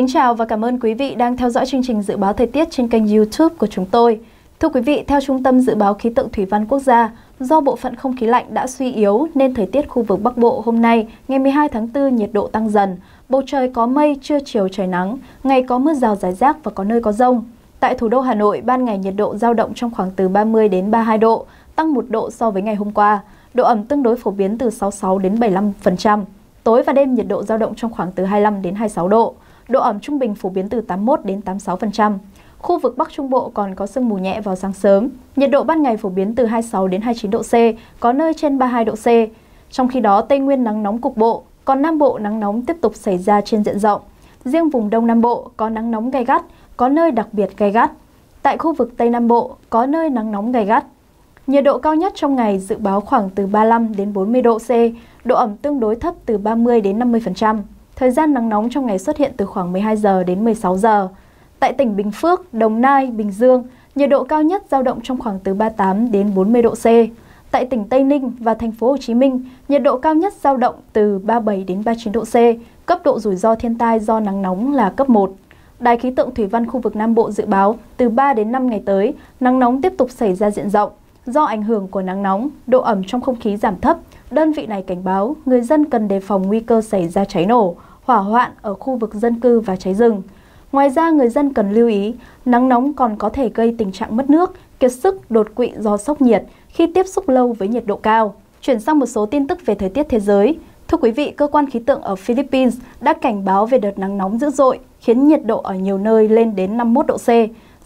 kính chào và cảm ơn quý vị đang theo dõi chương trình dự báo thời tiết trên kênh YouTube của chúng tôi. Thưa quý vị, theo Trung tâm Dự báo Khí tượng Thủy văn Quốc gia, do bộ phận không khí lạnh đã suy yếu nên thời tiết khu vực Bắc Bộ hôm nay, ngày 12 tháng 4 nhiệt độ tăng dần, bầu trời có mây, trưa chiều trời nắng, ngày có mưa rào rải rác và có nơi có rông. Tại thủ đô Hà Nội, ban ngày nhiệt độ giao động trong khoảng từ 30 đến 32 độ, tăng 1 độ so với ngày hôm qua. Độ ẩm tương đối phổ biến từ 66 đến 75%. Tối và đêm nhiệt độ giao động trong khoảng từ 25 đến 26 độ độ ẩm trung bình phổ biến từ 81 đến 86%. Khu vực Bắc Trung Bộ còn có sương mù nhẹ vào sáng sớm, nhiệt độ ban ngày phổ biến từ 26 đến 29 độ C, có nơi trên 32 độ C. Trong khi đó, Tây Nguyên nắng nóng cục bộ, còn Nam Bộ nắng nóng tiếp tục xảy ra trên diện rộng. Riêng vùng Đông Nam Bộ có nắng nóng gay gắt, có nơi đặc biệt gay gắt. Tại khu vực Tây Nam Bộ có nơi nắng nóng gay gắt. Nhiệt độ cao nhất trong ngày dự báo khoảng từ 35 đến 40 độ C, độ ẩm tương đối thấp từ 30 đến 50%. Thời gian nắng nóng trong ngày xuất hiện từ khoảng 12 giờ đến 16 giờ. Tại tỉnh Bình Phước, Đồng Nai, Bình Dương, nhiệt độ cao nhất giao động trong khoảng từ 38 đến 40 độ C. Tại tỉnh Tây Ninh và thành phố Hồ Chí Minh, nhiệt độ cao nhất giao động từ 37 đến 39 độ C, cấp độ rủi ro thiên tai do nắng nóng là cấp 1. Đài khí tượng thủy văn khu vực Nam Bộ dự báo từ 3 đến 5 ngày tới, nắng nóng tiếp tục xảy ra diện rộng. Do ảnh hưởng của nắng nóng, độ ẩm trong không khí giảm thấp, đơn vị này cảnh báo người dân cần đề phòng nguy cơ xảy ra cháy nổ hỏa hoạn ở khu vực dân cư và cháy rừng. Ngoài ra, người dân cần lưu ý, nắng nóng còn có thể gây tình trạng mất nước, kiệt sức, đột quỵ do sốc nhiệt khi tiếp xúc lâu với nhiệt độ cao. Chuyển sang một số tin tức về thời tiết thế giới. Thưa quý vị, cơ quan khí tượng ở Philippines đã cảnh báo về đợt nắng nóng dữ dội, khiến nhiệt độ ở nhiều nơi lên đến 51 độ C.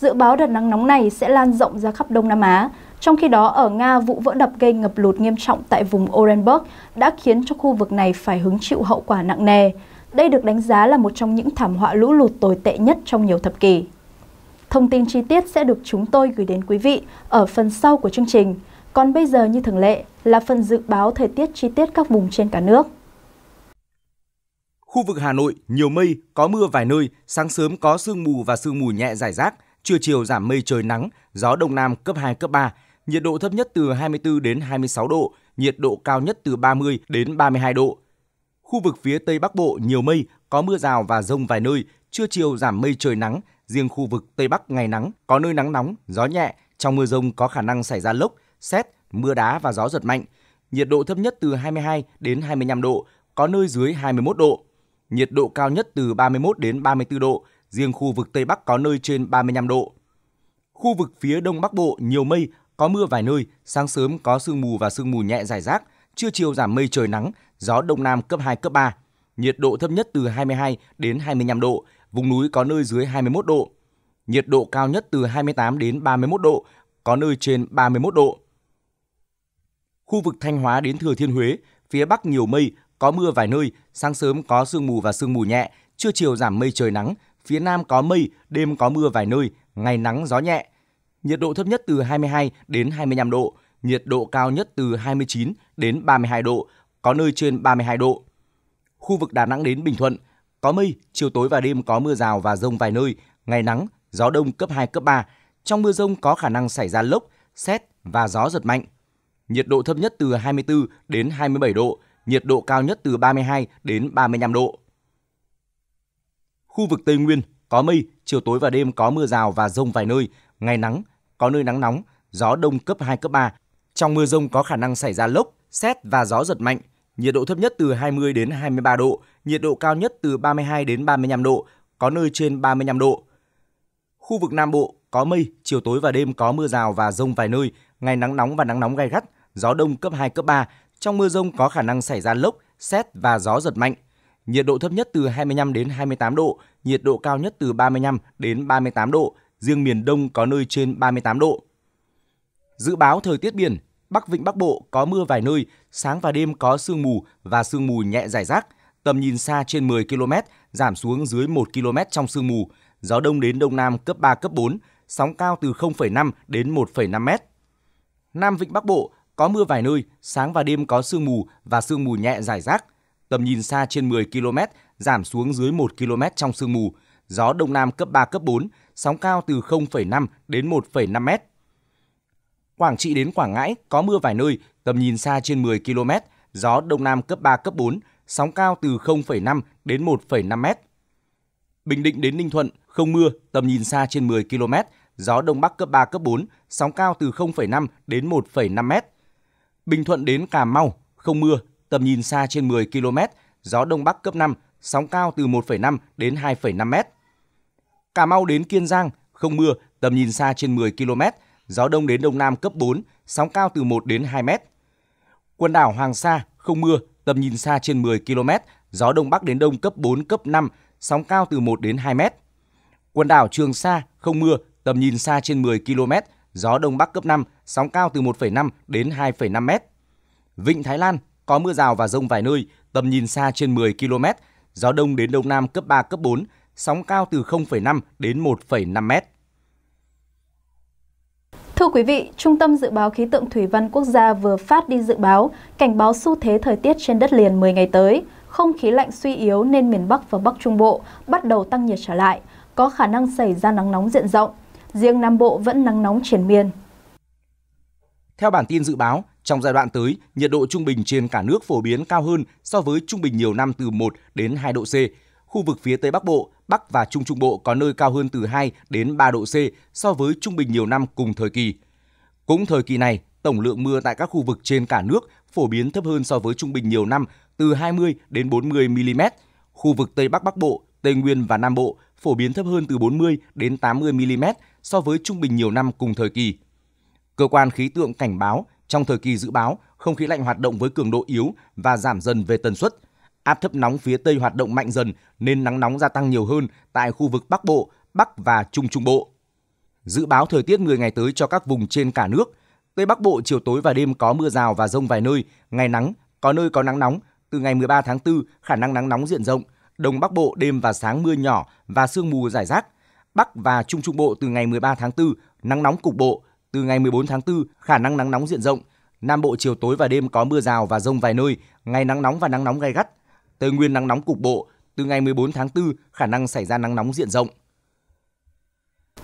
Dự báo đợt nắng nóng này sẽ lan rộng ra khắp Đông Nam Á. Trong khi đó, ở Nga, vụ vỡ đập gây ngập lụt nghiêm trọng tại vùng Orenburg đã khiến cho khu vực này phải hứng chịu hậu quả nặng nề. Đây được đánh giá là một trong những thảm họa lũ lụt tồi tệ nhất trong nhiều thập kỷ. Thông tin chi tiết sẽ được chúng tôi gửi đến quý vị ở phần sau của chương trình. Còn bây giờ như thường lệ là phần dự báo thời tiết chi tiết các vùng trên cả nước. Khu vực Hà Nội nhiều mây, có mưa vài nơi, sáng sớm có sương mù và sương mù nhẹ rải rác, trưa chiều giảm mây trời nắng, gió đông nam cấp 2 cấp 3, nhiệt độ thấp nhất từ 24 đến 26 độ, nhiệt độ cao nhất từ 30 đến 32 độ, Khu vực phía Tây Bắc Bộ nhiều mây, có mưa rào và rông vài nơi, trưa chiều giảm mây trời nắng, riêng khu vực Tây Bắc ngày nắng, có nơi nắng nóng, gió nhẹ, trong mưa rông có khả năng xảy ra lốc, xét, mưa đá và gió giật mạnh. Nhiệt độ thấp nhất từ 22 đến 25 độ, có nơi dưới 21 độ. Nhiệt độ cao nhất từ 31 đến 34 độ, riêng khu vực Tây Bắc có nơi trên 35 độ. Khu vực phía Đông Bắc Bộ nhiều mây, có mưa vài nơi, sáng sớm có sương mù và sương mù nhẹ rải rác, trưa chiều giảm mây trời nắng, gió đông nam cấp 2 cấp 3. Nhiệt độ thấp nhất từ 22 đến 25 độ, vùng núi có nơi dưới 21 độ. Nhiệt độ cao nhất từ 28 đến 31 độ, có nơi trên 31 độ. Khu vực Thanh Hóa đến Thừa Thiên Huế, phía Bắc nhiều mây, có mưa vài nơi, sáng sớm có sương mù và sương mù nhẹ, trưa chiều giảm mây trời nắng, phía Nam có mây, đêm có mưa vài nơi, ngày nắng gió nhẹ. Nhiệt độ thấp nhất từ 22 đến 25 độ, nhiệt độ cao nhất từ 29 đến 32 độ, có nơi trên 32 độ. Khu vực Đà Nẵng đến Bình Thuận, có mây, chiều tối và đêm có mưa rào và rông vài nơi, ngày nắng, gió đông cấp 2, cấp 3. Trong mưa rông có khả năng xảy ra lốc, xét và gió giật mạnh. Nhiệt độ thấp nhất từ 24 đến 27 độ, nhiệt độ cao nhất từ 32 đến 35 độ. Khu vực Tây Nguyên có mây, chiều tối và đêm có mưa rào và rông vài nơi, ngày nắng, có nơi nắng nóng, gió đông cấp 2 cấp 3, trong mưa rông có khả năng xảy ra lốc, xét và gió giật mạnh. Nhiệt độ thấp nhất từ 20 đến 23 độ, nhiệt độ cao nhất từ 32 đến 35 độ, có nơi trên 35 độ. Khu vực Nam Bộ có mây, chiều tối và đêm có mưa rào và rông vài nơi, ngày nắng nóng và nắng nóng gai gắt, gió đông cấp 2, cấp 3. Trong mưa rông có khả năng xảy ra lốc, xét và gió giật mạnh. Nhiệt độ thấp nhất từ 25 đến 28 độ, nhiệt độ cao nhất từ 35 đến 38 độ, riêng miền Đông có nơi trên 38 độ. Dự báo thời tiết biển, Bắc Vịnh Bắc Bộ có mưa vài nơi, sáng và đêm có sương mù và sương mù nhẹ dài rác, tầm nhìn xa trên 10 km, giảm xuống dưới 1 km trong sương mù, gió đông đến đông nam cấp 3, cấp 4, sóng cao từ 0,5 đến 1,5 m. Nam Vịnh Bắc Bộ có mưa vài nơi, sáng và đêm có sương mù và sương mù nhẹ dài rác, tầm nhìn xa trên 10 km, giảm xuống dưới 1 km trong sương mù, gió đông nam cấp 3, cấp 4, sóng cao từ 0,5 đến 1,5 mét. Quảng Trị đến Quảng Ngãi có mưa vài nơi, tầm nhìn xa trên 10 km, gió đông nam cấp 3 cấp 4, sóng cao từ 0,5 đến 1,5 m. Bình Định đến Ninh Thuận không mưa, tầm nhìn xa trên 10 km, gió đông bắc cấp 3 cấp 4, sóng cao từ 0,5 đến 1,5 m. Bình Thuận đến Cà Mau không mưa, tầm nhìn xa trên 10 km, gió đông bắc cấp 5, sóng cao từ 1,5 đến 2,5 m. Cà Mau đến Kiên Giang không mưa, tầm nhìn xa trên 10 km, gió đông đến đông nam cấp 4, sóng cao từ 1 đến 2 mét. Quần đảo Hoàng Sa không mưa, tầm nhìn xa trên 10 km, gió đông bắc đến đông cấp 4, cấp 5, sóng cao từ 1 đến 2 mét. Quần đảo Trường Sa không mưa, tầm nhìn xa trên 10 km, gió đông bắc cấp 5, sóng cao từ 1,5 đến 2,5 mét. Vịnh Thái Lan có mưa rào và rông vài nơi, tầm nhìn xa trên 10 km, gió đông đến đông nam cấp 3, cấp 4, sóng cao từ 0,5 đến 1,5 mét. Thưa quý vị, Trung tâm Dự báo Khí tượng Thủy văn Quốc gia vừa phát đi dự báo cảnh báo xu thế thời tiết trên đất liền 10 ngày tới. Không khí lạnh suy yếu nên miền Bắc và Bắc Trung Bộ bắt đầu tăng nhiệt trở lại, có khả năng xảy ra nắng nóng diện rộng. Riêng Nam Bộ vẫn nắng nóng triển miên. Theo bản tin dự báo, trong giai đoạn tới, nhiệt độ trung bình trên cả nước phổ biến cao hơn so với trung bình nhiều năm từ 1 đến 2 độ C. Khu vực phía Tây Bắc Bộ, Bắc và Trung Trung Bộ có nơi cao hơn từ 2 đến 3 độ C so với trung bình nhiều năm cùng thời kỳ. Cũng thời kỳ này, tổng lượng mưa tại các khu vực trên cả nước phổ biến thấp hơn so với trung bình nhiều năm từ 20 đến 40 mm. Khu vực Tây Bắc Bắc Bộ, Tây Nguyên và Nam Bộ phổ biến thấp hơn từ 40 đến 80 mm so với trung bình nhiều năm cùng thời kỳ. Cơ quan khí tượng cảnh báo trong thời kỳ dự báo, không khí lạnh hoạt động với cường độ yếu và giảm dần về tần suất – Áp thấp nóng phía Tây hoạt động mạnh dần nên nắng nóng gia tăng nhiều hơn tại khu vực Bắc Bộ, Bắc và Trung Trung Bộ. Dự báo thời tiết 10 ngày tới cho các vùng trên cả nước. Tây Bắc Bộ chiều tối và đêm có mưa rào và rông vài nơi, ngày nắng, có nơi có nắng nóng. Từ ngày 13 tháng 4, khả năng nắng nóng diện rộng. Đông Bắc Bộ đêm và sáng mưa nhỏ và sương mù rải rác. Bắc và Trung Trung Bộ từ ngày 13 tháng 4, nắng nóng cục bộ. Từ ngày 14 tháng 4, khả năng nắng nóng diện rộng. Nam Bộ chiều tối và đêm có mưa rào và rông vài nơi, ngày nắng nóng và nắng nóng gai gắt, Tây Nguyên nắng nóng cục bộ, từ ngày 14 tháng 4 khả năng xảy ra nắng nóng diện rộng.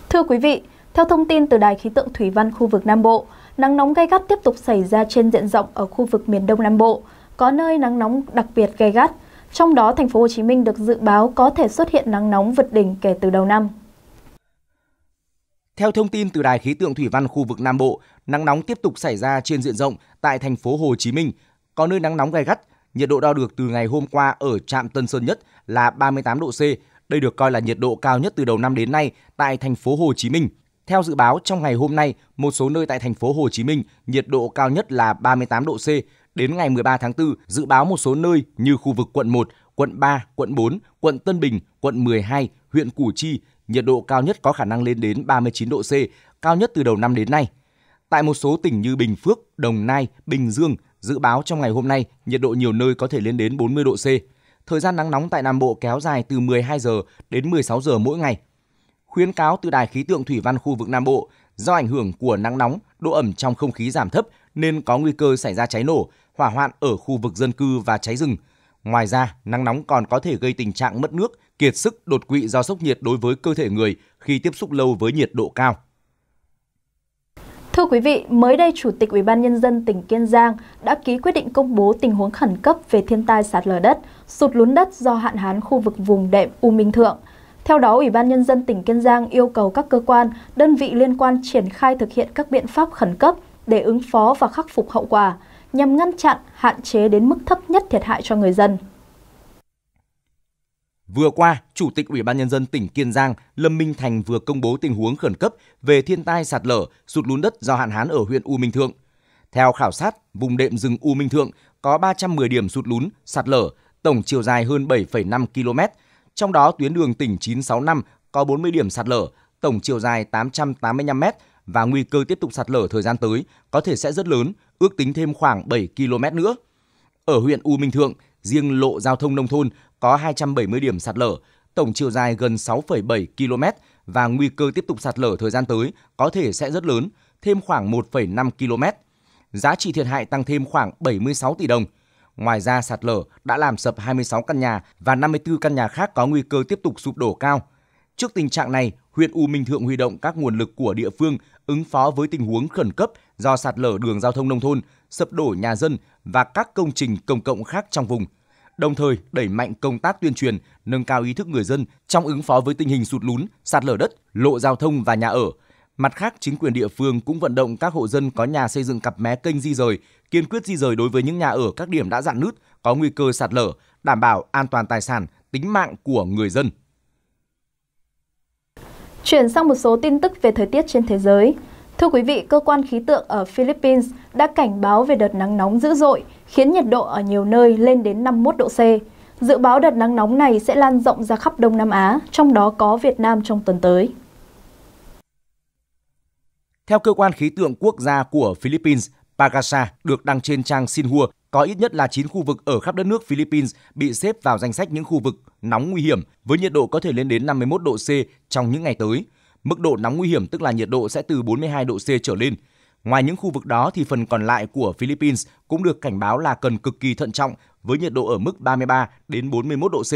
Thưa quý vị, theo thông tin từ Đài khí tượng Thủy văn khu vực Nam Bộ, nắng nóng gay gắt tiếp tục xảy ra trên diện rộng ở khu vực miền Đông Nam Bộ, có nơi nắng nóng đặc biệt gay gắt. Trong đó, thành phố Hồ Chí Minh được dự báo có thể xuất hiện nắng nóng vượt đỉnh kể từ đầu năm. Theo thông tin từ Đài khí tượng Thủy văn khu vực Nam Bộ, nắng nóng tiếp tục xảy ra trên diện rộng tại thành phố Hồ Chí Minh, có nơi nắng nóng gay gắt Nhiệt độ đo được từ ngày hôm qua ở trạm Tân Sơn Nhất là 38 độ C. Đây được coi là nhiệt độ cao nhất từ đầu năm đến nay tại thành phố Hồ Chí Minh. Theo dự báo, trong ngày hôm nay, một số nơi tại thành phố Hồ Chí Minh, nhiệt độ cao nhất là 38 độ C. Đến ngày 13 tháng 4, dự báo một số nơi như khu vực quận 1, quận 3, quận 4, quận Tân Bình, quận 12, huyện Củ Chi, nhiệt độ cao nhất có khả năng lên đến 39 độ C, cao nhất từ đầu năm đến nay. Tại một số tỉnh như Bình Phước, Đồng Nai, Bình Dương, Dự báo trong ngày hôm nay, nhiệt độ nhiều nơi có thể lên đến 40 độ C. Thời gian nắng nóng tại Nam Bộ kéo dài từ 12 giờ đến 16 giờ mỗi ngày. Khuyến cáo từ Đài khí tượng thủy văn khu vực Nam Bộ, do ảnh hưởng của nắng nóng, độ ẩm trong không khí giảm thấp nên có nguy cơ xảy ra cháy nổ, hỏa hoạn ở khu vực dân cư và cháy rừng. Ngoài ra, nắng nóng còn có thể gây tình trạng mất nước, kiệt sức, đột quỵ do sốc nhiệt đối với cơ thể người khi tiếp xúc lâu với nhiệt độ cao. Thưa quý vị, mới đây Chủ tịch Ủy ban nhân dân tỉnh Kiên Giang đã ký quyết định công bố tình huống khẩn cấp về thiên tai sạt lở đất, sụt lún đất do hạn hán khu vực vùng đệm U Minh Thượng. Theo đó, Ủy ban nhân dân tỉnh Kiên Giang yêu cầu các cơ quan, đơn vị liên quan triển khai thực hiện các biện pháp khẩn cấp để ứng phó và khắc phục hậu quả, nhằm ngăn chặn, hạn chế đến mức thấp nhất thiệt hại cho người dân. Vừa qua, Chủ tịch Ủy ban nhân dân tỉnh Kiên Giang Lâm Minh Thành vừa công bố tình huống khẩn cấp về thiên tai sạt lở, sụt lún đất do hạn hán ở huyện U Minh Thượng. Theo khảo sát, vùng đệm rừng U Minh Thượng có 310 điểm sụt lún, sạt lở, tổng chiều dài hơn 7,5 km. Trong đó tuyến đường tỉnh 965 có 40 điểm sạt lở, tổng chiều dài 885 m và nguy cơ tiếp tục sạt lở thời gian tới có thể sẽ rất lớn, ước tính thêm khoảng 7 km nữa. Ở huyện U Minh Thượng, riêng lộ giao thông nông thôn có 270 điểm sạt lở, tổng chiều dài gần 6,7 km và nguy cơ tiếp tục sạt lở thời gian tới có thể sẽ rất lớn, thêm khoảng 1,5 km. Giá trị thiệt hại tăng thêm khoảng 76 tỷ đồng. Ngoài ra sạt lở đã làm sập 26 căn nhà và 54 căn nhà khác có nguy cơ tiếp tục sụp đổ cao. Trước tình trạng này, huyện U Minh Thượng huy động các nguồn lực của địa phương ứng phó với tình huống khẩn cấp do sạt lở đường giao thông nông thôn, sập đổ nhà dân và các công trình công cộng khác trong vùng – đồng thời đẩy mạnh công tác tuyên truyền, nâng cao ý thức người dân trong ứng phó với tình hình sụt lún, sạt lở đất, lộ giao thông và nhà ở. Mặt khác, chính quyền địa phương cũng vận động các hộ dân có nhà xây dựng cặp mé kênh di rời, kiên quyết di rời đối với những nhà ở các điểm đã dạn nứt, có nguy cơ sạt lở, đảm bảo an toàn tài sản, tính mạng của người dân. Chuyển sang một số tin tức về thời tiết trên thế giới. Thưa quý vị, cơ quan khí tượng ở Philippines đã cảnh báo về đợt nắng nóng dữ dội khiến nhiệt độ ở nhiều nơi lên đến 51 độ C. Dự báo đợt nắng nóng này sẽ lan rộng ra khắp Đông Nam Á, trong đó có Việt Nam trong tuần tới. Theo cơ quan khí tượng quốc gia của Philippines, Pagasa được đăng trên trang Xinhua, có ít nhất là 9 khu vực ở khắp đất nước Philippines bị xếp vào danh sách những khu vực nóng nguy hiểm với nhiệt độ có thể lên đến 51 độ C trong những ngày tới. Mức độ nóng nguy hiểm tức là nhiệt độ sẽ từ 42 độ C trở lên. Ngoài những khu vực đó thì phần còn lại của Philippines cũng được cảnh báo là cần cực kỳ thận trọng với nhiệt độ ở mức 33 đến 41 độ C.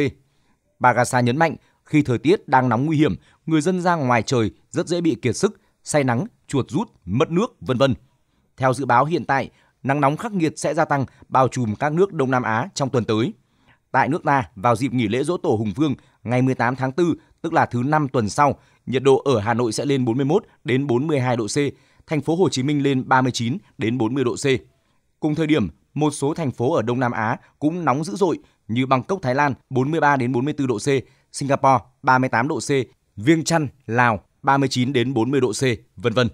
Bagasa nhấn mạnh, khi thời tiết đang nóng nguy hiểm, người dân ra ngoài trời rất dễ bị kiệt sức, say nắng, chuột rút, mất nước, vân vân. Theo dự báo hiện tại, nắng nóng khắc nghiệt sẽ gia tăng bao trùm các nước Đông Nam Á trong tuần tới. Tại nước ta, vào dịp nghỉ lễ dỗ tổ Hùng Vương ngày 18 tháng 4, tức là thứ năm tuần sau, nhiệt độ ở Hà Nội sẽ lên 41 đến 42 độ C, thành phố Hồ Chí Minh lên 39 đến 40 độ C. Cùng thời điểm, một số thành phố ở Đông Nam Á cũng nóng dữ dội như Bangkok Thái Lan 43 đến 44 độ C, Singapore 38 độ C, Viêng Chăn Lào 39 đến 40 độ C, vân vân.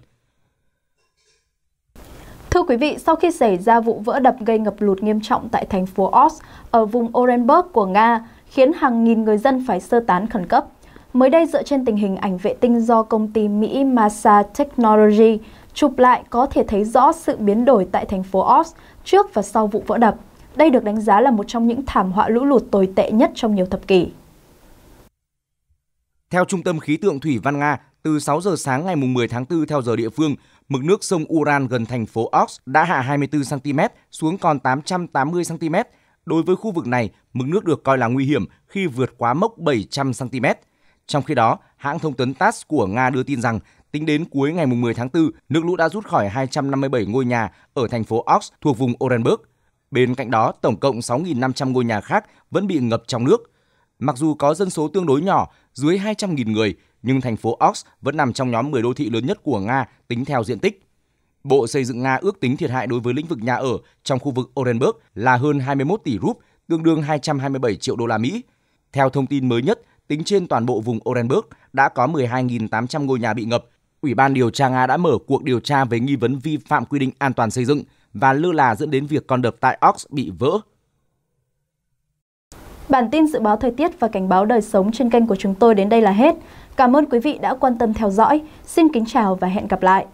Thưa quý vị, sau khi xảy ra vụ vỡ đập gây ngập lụt nghiêm trọng tại thành phố Ost ở vùng Orenburg của Nga, khiến hàng nghìn người dân phải sơ tán khẩn cấp. Mới đây, dựa trên tình hình ảnh vệ tinh do công ty Mỹ Massa Technology Chụp lại có thể thấy rõ sự biến đổi tại thành phố Ops trước và sau vụ vỡ đập. Đây được đánh giá là một trong những thảm họa lũ lụt tồi tệ nhất trong nhiều thập kỷ. Theo Trung tâm Khí tượng Thủy văn Nga, từ 6 giờ sáng ngày 10 tháng 4 theo giờ địa phương, mực nước sông Uran gần thành phố Ox đã hạ 24 cm xuống còn 880 cm. Đối với khu vực này, mực nước được coi là nguy hiểm khi vượt quá mốc 700 cm. Trong khi đó, hãng thông tấn TASS của Nga đưa tin rằng Tính đến cuối ngày 10 tháng 4, nước lũ đã rút khỏi 257 ngôi nhà ở thành phố Ox thuộc vùng Orenburg. Bên cạnh đó, tổng cộng 6.500 ngôi nhà khác vẫn bị ngập trong nước. Mặc dù có dân số tương đối nhỏ, dưới 200.000 người, nhưng thành phố Ox vẫn nằm trong nhóm 10 đô thị lớn nhất của Nga tính theo diện tích. Bộ Xây dựng Nga ước tính thiệt hại đối với lĩnh vực nhà ở trong khu vực Orenburg là hơn 21 tỷ rúp, tương đương 227 triệu đô la Mỹ. Theo thông tin mới nhất, tính trên toàn bộ vùng Orenburg đã có 12.800 ngôi nhà bị ngập, Ủy ban điều tra Nga đã mở cuộc điều tra về nghi vấn vi phạm quy định an toàn xây dựng và lơ là dẫn đến việc con đập tại Ox bị vỡ. Bản tin dự báo thời tiết và cảnh báo đời sống trên kênh của chúng tôi đến đây là hết. Cảm ơn quý vị đã quan tâm theo dõi. Xin kính chào và hẹn gặp lại.